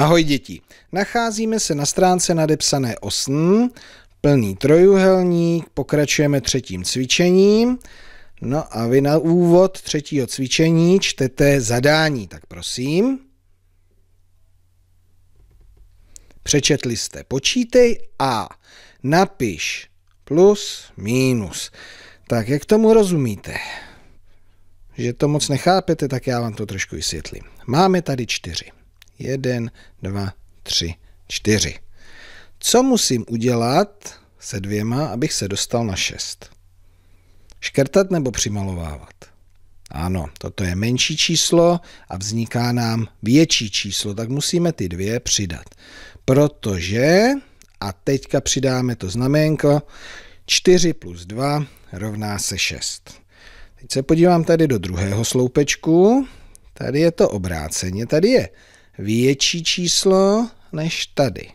Ahoj děti, nacházíme se na stránce nadepsané osn plný trojuhelník, pokračujeme třetím cvičením. No a vy na úvod třetího cvičení čtete zadání, tak prosím. Přečetli jste, počítej a napiš plus, minus. Tak jak tomu rozumíte? Že to moc nechápete, tak já vám to trošku vysvětlím. Máme tady čtyři. Jeden, dva, tři, čtyři. Co musím udělat se dvěma, abych se dostal na šest? Škrtat nebo přimalovávat? Ano, toto je menší číslo a vzniká nám větší číslo, tak musíme ty dvě přidat. Protože, a teďka přidáme to znaménko, 4 plus 2 rovná se 6. Teď se podívám tady do druhého sloupečku. Tady je to obráceně, tady je větší číslo než tady.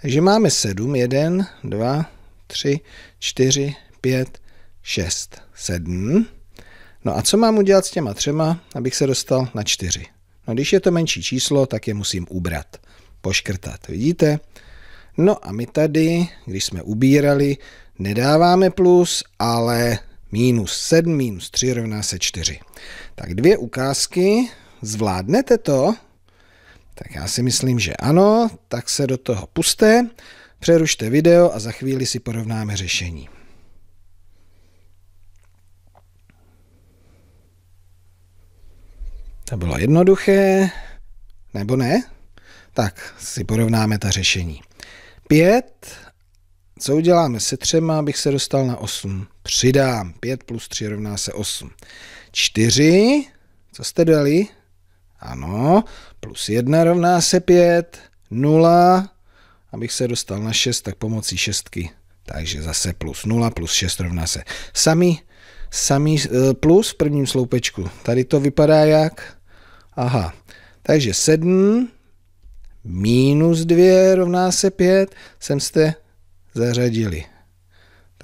Takže máme 7, 1, 2, 3, 4, 5, 6, 7. No a co mám udělat s těma třema, abych se dostal na 4? No když je to menší číslo, tak je musím ubrat, poškrtat, vidíte? No a my tady, když jsme ubírali, nedáváme plus, ale minus 7 minus 3 rovná se 4. Tak dvě ukázky, zvládnete to? Tak já si myslím, že ano, tak se do toho puste, přerušte video a za chvíli si porovnáme řešení. To bylo jednoduché, nebo ne? Tak si porovnáme ta řešení. 5, co uděláme se třema, abych se dostal na 8? Přidám, 5 plus 3 rovná se 8. 4, co jste dali? Ano, plus 1 rovná se 5, 0, abych se dostal na 6, tak pomocí 6. Takže zase plus 0 plus 6 rovná se samý, samý eh, plus v prvním sloupečku. Tady to vypadá jak? Aha, takže 7 minus 2 rovná se 5, sem jste zařadili.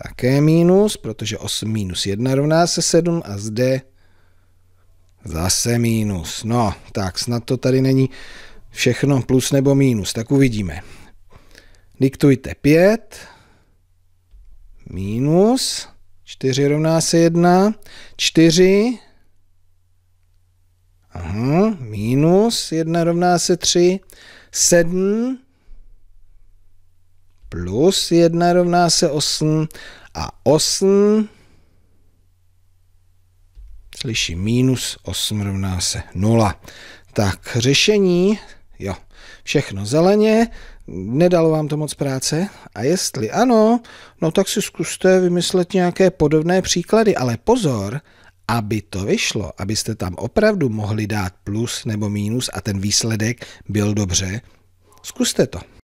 Také minus, protože 8 minus 1 rovná se 7 a zde Zase mínus. No, tak snad to tady není všechno plus nebo mínus, tak uvidíme. Diktujte 5, mínus, 4 rovná se 1, 4, aha, mínus 1 rovná se 3, 7, plus 1 rovná se 8 a 8 liší minus 8 rovná se 0. Tak řešení, jo, všechno zeleně, nedalo vám to moc práce? A jestli ano, no tak si zkuste vymyslet nějaké podobné příklady, ale pozor, aby to vyšlo, abyste tam opravdu mohli dát plus nebo minus a ten výsledek byl dobře, zkuste to.